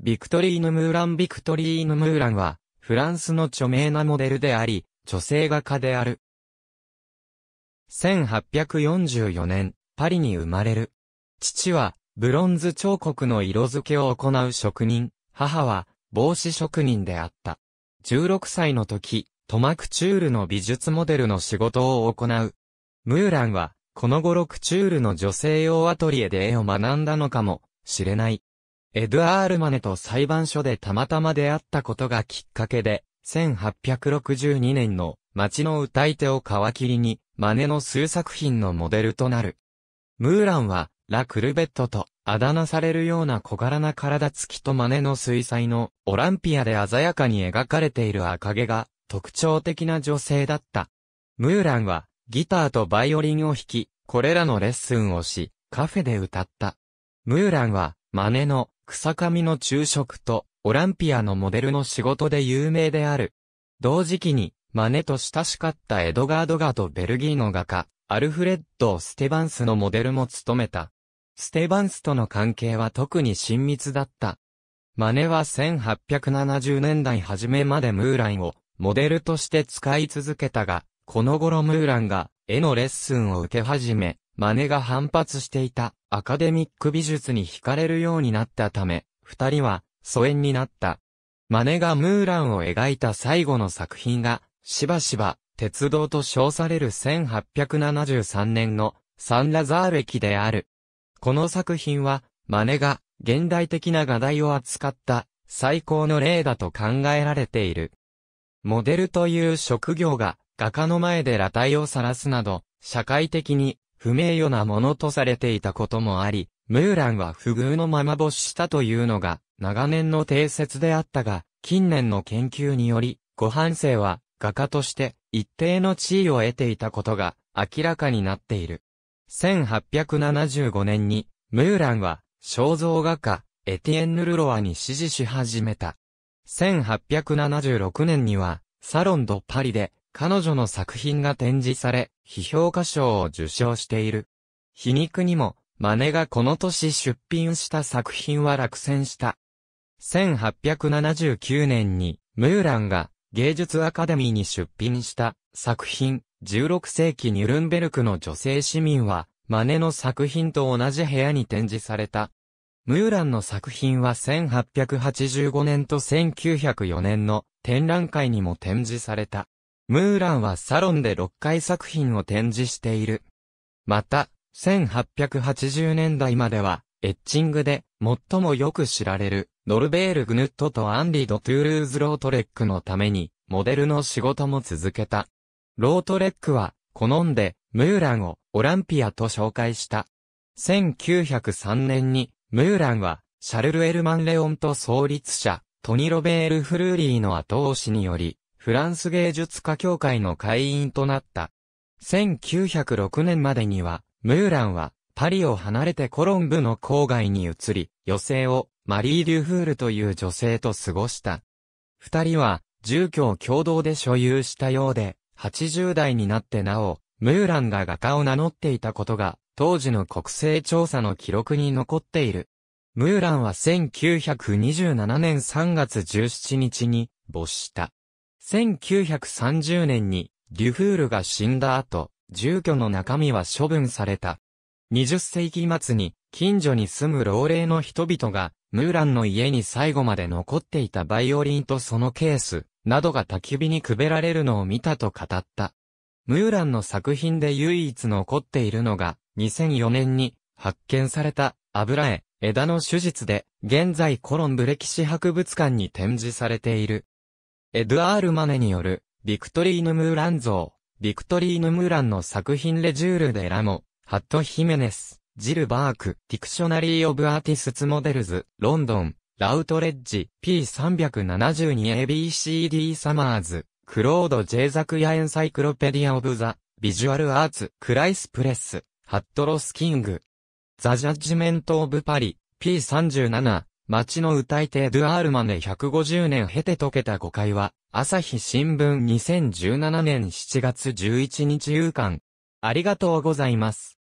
ビクトリーヌ・ムーラン・ビクトリーヌ・ムーランは、フランスの著名なモデルであり、女性画家である。1844年、パリに生まれる。父は、ブロンズ彫刻の色付けを行う職人、母は、帽子職人であった。16歳の時、トマクチュールの美術モデルの仕事を行う。ムーランは、この頃クチュールの女性用アトリエで絵を学んだのかもしれない。エドアール・マネと裁判所でたまたま出会ったことがきっかけで、1862年の街の歌い手を皮切りに、マネの数作品のモデルとなる。ムーランは、ラ・クルベットと、あだ名されるような小柄な体つきとマネの水彩の、オランピアで鮮やかに描かれている赤毛が、特徴的な女性だった。ムーランは、ギターとバイオリンを弾き、これらのレッスンをし、カフェで歌った。ムーランは、マネの、草上の昼食と、オランピアのモデルの仕事で有名である。同時期に、マネと親しかったエドガード・ガとベルギーの画家、アルフレッド・ステバンスのモデルも務めた。ステバンスとの関係は特に親密だった。マネは1870年代初めまでムーランをモデルとして使い続けたが、この頃ムーランが絵のレッスンを受け始め、マネが反発していたアカデミック美術に惹かれるようになったため、二人は疎遠になった。マネがムーランを描いた最後の作品が、しばしば鉄道と称される1873年のサンラザール駅である。この作品は、マネが現代的な画題を扱った最高の例だと考えられている。モデルという職業が画家の前で裸体を晒すなど、社会的に不名誉なものとされていたこともあり、ムーランは不遇のまま没したというのが、長年の定説であったが、近年の研究により、ご反省は、画家として、一定の地位を得ていたことが、明らかになっている。1875年に、ムーランは、肖像画家、エティエンヌ・ルロアに支持し始めた。1876年には、サロンド・パリで、彼女の作品が展示され、批評家賞を受賞している。皮肉にも、マネがこの年出品した作品は落選した。1879年に、ムーランが芸術アカデミーに出品した作品、16世紀ニュルンベルクの女性市民は、マネの作品と同じ部屋に展示された。ムーランの作品は1885年と1904年の展覧会にも展示された。ムーランはサロンで6回作品を展示している。また、1880年代までは、エッチングで最もよく知られる、ノルベール・グヌットとアンリ・ド・トゥールーズ・ロートレックのために、モデルの仕事も続けた。ロートレックは、好んで、ムーランをオランピアと紹介した。1903年に、ムーランは、シャルル・エルマン・レオンと創立者、トニ・ロベール・フルーリーの後押しにより、フランス芸術家協会の会員となった。1906年までには、ムーランは、パリを離れてコロンブの郊外に移り、余生を、マリー・デュフールという女性と過ごした。二人は、住居を共同で所有したようで、80代になってなお、ムーランが画家を名乗っていたことが、当時の国勢調査の記録に残っている。ムーランは1927年3月17日に、没した。1930年に、デュフールが死んだ後、住居の中身は処分された。20世紀末に、近所に住む老齢の人々が、ムーランの家に最後まで残っていたバイオリンとそのケース、などが焚き火にくべられるのを見たと語った。ムーランの作品で唯一残っているのが、2004年に発見された油絵、枝の手術で、現在コロンブ歴史博物館に展示されている。エドアール・マネによる、ビクトリーヌ・ムーラン像、ビクトリーヌ・ムーランの作品レジュール・デ・ラモ、ハット・ヒメネス、ジル・バーク、ディクショナリー・オブ・アーティスツ・モデルズ、ロンドン、ラウトレッジ、P372ABCD サマーズ、クロード・ジェイザクやエンサイクロペディア・オブ・ザ・ビジュアル・アーツ、クライス・プレス、ハット・ロス・キング、ザ・ジャッジメント・オブ・パリ、P37、町の歌い手ドゥアールマネ150年経て解けた誤解は、朝日新聞2017年7月11日夕刊。ありがとうございます。